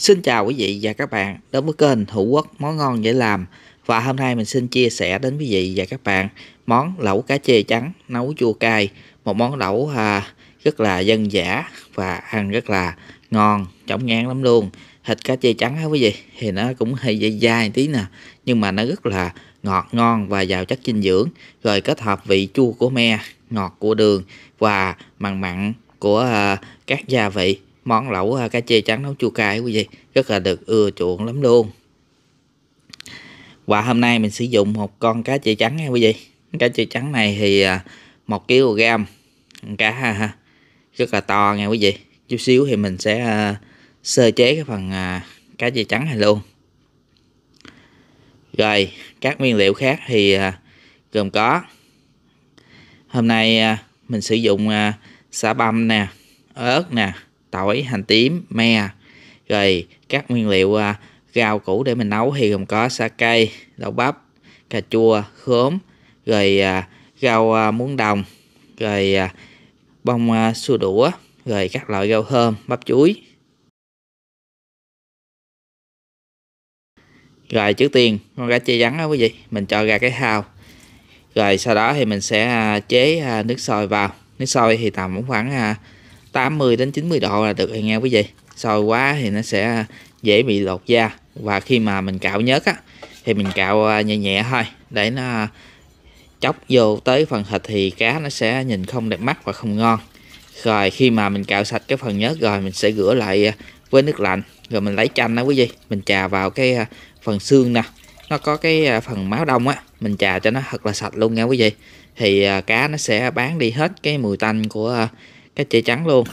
Xin chào quý vị và các bạn đến với kênh Hữu Quốc Món Ngon Dễ Làm Và hôm nay mình xin chia sẻ đến quý vị và các bạn món lẩu cá chê trắng nấu chua cay Một món lẩu à, rất là dân dã và ăn rất là ngon, chỏng ngán lắm luôn Thịt cá chê trắng á quý vị thì nó cũng hơi dai dai tí nè Nhưng mà nó rất là ngọt ngon và giàu chất dinh dưỡng Rồi kết hợp vị chua của me, ngọt của đường và mặn mặn của à, các gia vị món lẩu à, cá chê trắng nấu chua cay quý vị rất là được ưa chuộng lắm luôn và hôm nay mình sử dụng một con cá chê trắng nha quý vị cá chê trắng này thì à, một kg cá ha rất là to nha quý vị chút xíu thì mình sẽ à, sơ chế cái phần cá chê trắng này luôn rồi các nguyên liệu khác thì gồm có hôm nay mình sử dụng xả băm nè ớt nè tỏi, hành tím, me. Rồi các nguyên liệu à, rau củ để mình nấu thì gồm có cây đậu bắp, cà chua, khóm, rồi à, rau à, muống đồng, rồi bông xua đũa, rồi các loại rau thơm, bắp chuối. Rồi trước tiên con cá chê rắn đó quý vị, mình cho ra cái hao. Rồi sau đó thì mình sẽ chế nước sôi vào. Nước sôi thì tầm khoảng 80 đến 90 độ là được rồi nha quý vị sôi quá thì nó sẽ dễ bị lột da và khi mà mình cạo nhớt á thì mình cạo à, nhẹ nhẹ thôi để nó chóc vô tới phần thịt thì cá nó sẽ nhìn không đẹp mắt và không ngon rồi khi mà mình cạo sạch cái phần nhớt rồi mình sẽ rửa lại à, với nước lạnh rồi mình lấy chanh đó quý vị mình trà vào cái à, phần xương nè nó có cái phần máu đông á mình trà cho nó thật là sạch luôn nha quý vị thì cá nó sẽ bán đi hết cái mùi tanh của cái chỉ trắng luôn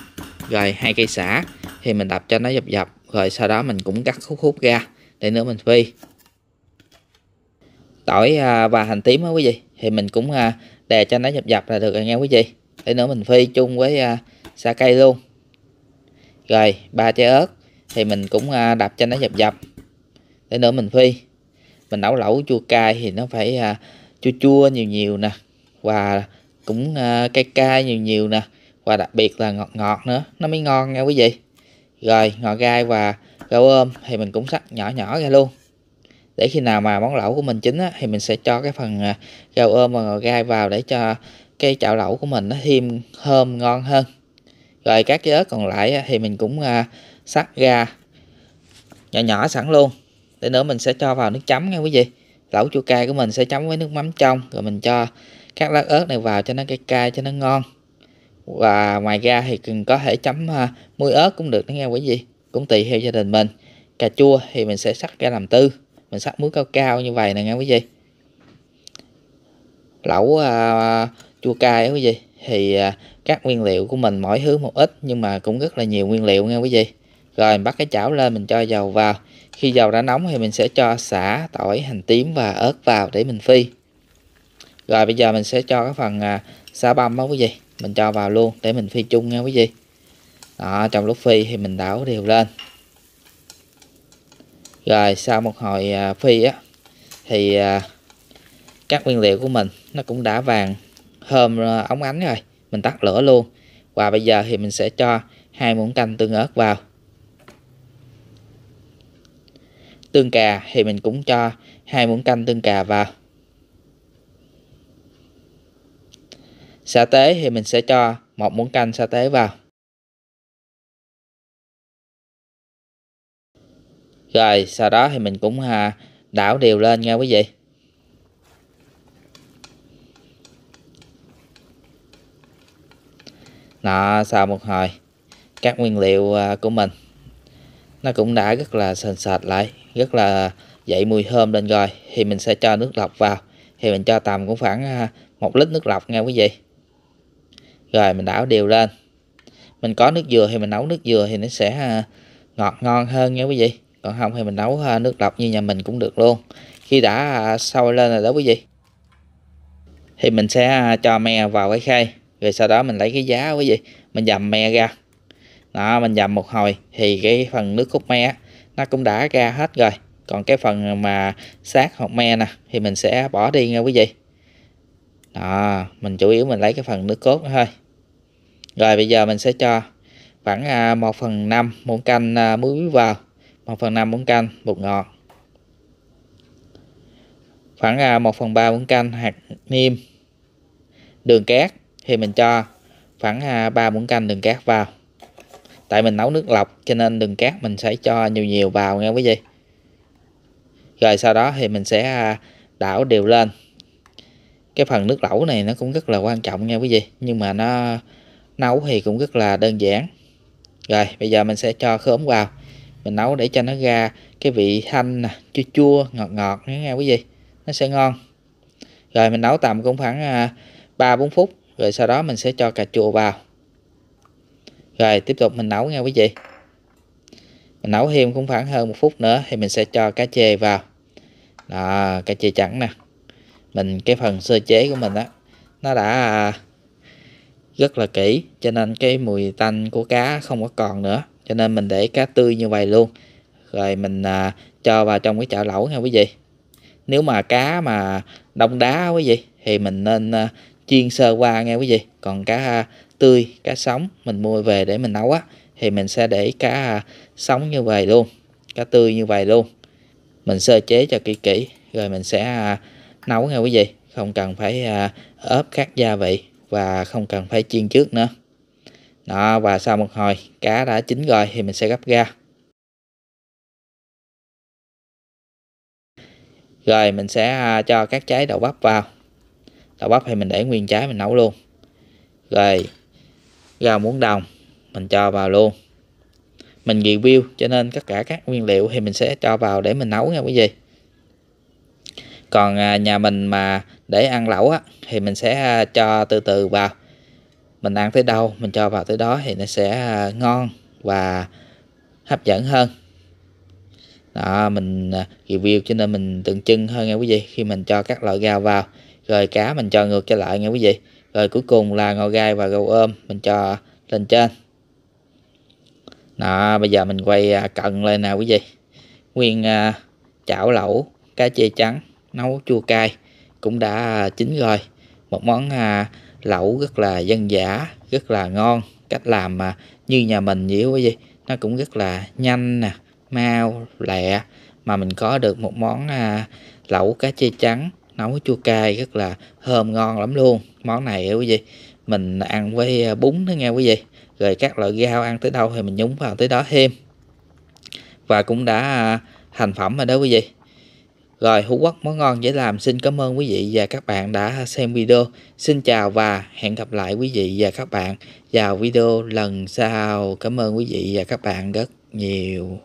rồi hai cây xả thì mình đập cho nó dập dập rồi sau đó mình cũng cắt khúc khúc ra để nữa mình phi tỏi à, và hành tím á quý vị thì mình cũng à, đè cho nó dập dập là được rồi nha quý vị để nữa mình phi chung với à, sa cây luôn rồi ba trái ớt thì mình cũng đập cho nó dập dập để nữa mình phi mình nấu lẩu chua cay thì nó phải chua chua nhiều nhiều nè và cũng cay cay nhiều nhiều nè và đặc biệt là ngọt ngọt nữa nó mới ngon nha quý vị rồi ngò gai và rau ôm thì mình cũng sắc nhỏ nhỏ ra luôn để khi nào mà món lẩu của mình chín thì mình sẽ cho cái phần à, rau ôm và ngò gai vào để cho cái chảo lẩu của mình nó thêm thơm ngon hơn rồi các cái ớt còn lại thì mình cũng sắc à, ra nhỏ nhỏ sẵn luôn để nữa mình sẽ cho vào nước chấm nha quý vị lẩu chua cay của mình sẽ chấm với nước mắm trong rồi mình cho các lát ớt này vào cho nó cay cay cho nó ngon và ngoài ra thì cần có thể chấm à, muối ớt cũng được nghe quý vị cũng tùy theo gia đình mình cà chua thì mình sẽ sắc ra làm tư mình sắc muối cao cao như vậy nè nghe quý vị lẩu à, chua cay quý vị thì à, các nguyên liệu của mình mỗi thứ một ít nhưng mà cũng rất là nhiều nguyên liệu nghe quý vị rồi mình bắt cái chảo lên mình cho dầu vào khi dầu đã nóng thì mình sẽ cho xả tỏi hành tím và ớt vào để mình phi rồi bây giờ mình sẽ cho cái phần à, xả băm đó quý vị mình cho vào luôn để mình phi chung nha quý vị đó trong lúc phi thì mình đảo đều lên rồi sau một hồi à, phi á thì à, các nguyên liệu của mình nó cũng đã vàng thơm ống à, ánh rồi mình tắt lửa luôn và bây giờ thì mình sẽ cho hai muỗng canh tương ớt vào tương cà thì mình cũng cho hai muỗng canh tương cà vào sa tế thì mình sẽ cho một muỗng canh sa tế vào rồi sau đó thì mình cũng à, đảo đều lên nha quý vị Đó, sau một hồi các nguyên liệu à, của mình nó cũng đã rất là sền sệt lại rất là dậy mùi thơm lên rồi thì mình sẽ cho nước lọc vào thì mình cho tầm cũng khoảng à, một lít nước lọc nha quý vị rồi mình đảo đều lên mình có nước dừa thì mình nấu nước dừa thì nó sẽ à, ngọt ngon hơn nha quý vị còn không thì mình nấu à, nước lọc như nhà mình cũng được luôn khi đã à, sôi lên rồi đó quý vị thì mình sẽ cho me vào cái khay rồi sau đó mình lấy cái giá quý vị mình dầm me ra đó mình dầm một hồi thì cái phần nước cốt me nó cũng đã ra hết rồi còn cái phần mà xác hột me nè thì mình sẽ bỏ đi nha quý vị à, mình chủ yếu mình lấy cái phần nước cốt thôi rồi bây giờ mình sẽ cho khoảng 1 à, phần 5 muỗng canh à, muối vào 1 phần 5 muỗng canh bột ngọt khoảng 1 à, phần 3 muỗng canh hạt niêm đường cát thì mình cho khoảng 3 muỗng canh đường cát vào tại mình nấu nước lọc cho nên đường cát mình sẽ cho nhiều nhiều vào nghe quý vị rồi sau đó thì mình sẽ đảo đều lên cái phần nước lẩu này nó cũng rất là quan trọng nha quý vị nhưng mà nó nấu thì cũng rất là đơn giản rồi bây giờ mình sẽ cho khóm vào mình nấu để cho nó ra cái vị thanh chua chua ngọt ngọt nha quý vị nó sẽ ngon rồi mình nấu tầm cũng khoảng 3-4 à, phút rồi sau đó mình sẽ cho cà chua vào rồi tiếp tục mình nấu nha quý vị mình nấu thêm cũng khoảng hơn một phút nữa thì mình sẽ cho cá chê vào đó cá chê trắng nè mình cái phần sơ chế của mình á nó đã à, rất là kỹ cho nên cái mùi tanh của cá không có còn nữa cho nên mình để cá tươi như vậy luôn rồi mình à, cho vào trong cái chảo lẩu nha quý vị nếu mà cá mà đông đá quý vị thì mình nên à, chiên sơ qua nghe quý vị còn cá à, tươi cá sống mình mua về để mình nấu á thì mình sẽ để cá à, sống như vậy luôn cá tươi như vậy luôn mình sơ chế cho kỹ kỹ rồi mình sẽ à, nấu nha quý vị không cần phải à, ốp các gia vị và không cần phải chiên trước nữa đó và sau một hồi cá đã chín rồi thì mình sẽ gấp ra rồi mình sẽ à, cho các trái đậu bắp vào đậu bắp thì mình để nguyên trái mình nấu luôn rồi rau muống đồng mình cho vào luôn mình review cho nên tất cả các nguyên liệu thì mình sẽ cho vào để mình nấu nha quý vị còn à, nhà mình mà để ăn lẩu á, thì mình sẽ à, cho từ từ vào mình ăn tới đâu mình cho vào tới đó thì nó sẽ à, ngon và hấp dẫn hơn đó mình review cho nên mình tượng trưng hơn nghe quý vị khi mình cho các loại rau vào rồi cá mình cho ngược trở lại nghe quý vị rồi cuối cùng là ngò gai và rau ôm mình cho lên trên đó bây giờ mình quay cận lên nào quý vị nguyên chảo lẩu cá chê trắng nấu chua cay cũng đã à, chín rồi một món à, lẩu rất là dân dã rất là ngon cách làm mà như nhà mình vậy quý vị nó cũng rất là nhanh nè mau lẹ mà mình có được một món à, lẩu cá chê trắng nấu chua cay rất là thơm ngon lắm luôn món này quý vị mình ăn với bún đó nghe quý vị rồi các loại rau ăn tới đâu thì mình nhúng vào tới đó thêm và cũng đã thành phẩm rồi đó quý vị rồi Hữu Quốc món ngon dễ làm xin cảm ơn quý vị và các bạn đã xem video. Xin chào và hẹn gặp lại quý vị và các bạn vào video lần sau. Cảm ơn quý vị và các bạn rất nhiều.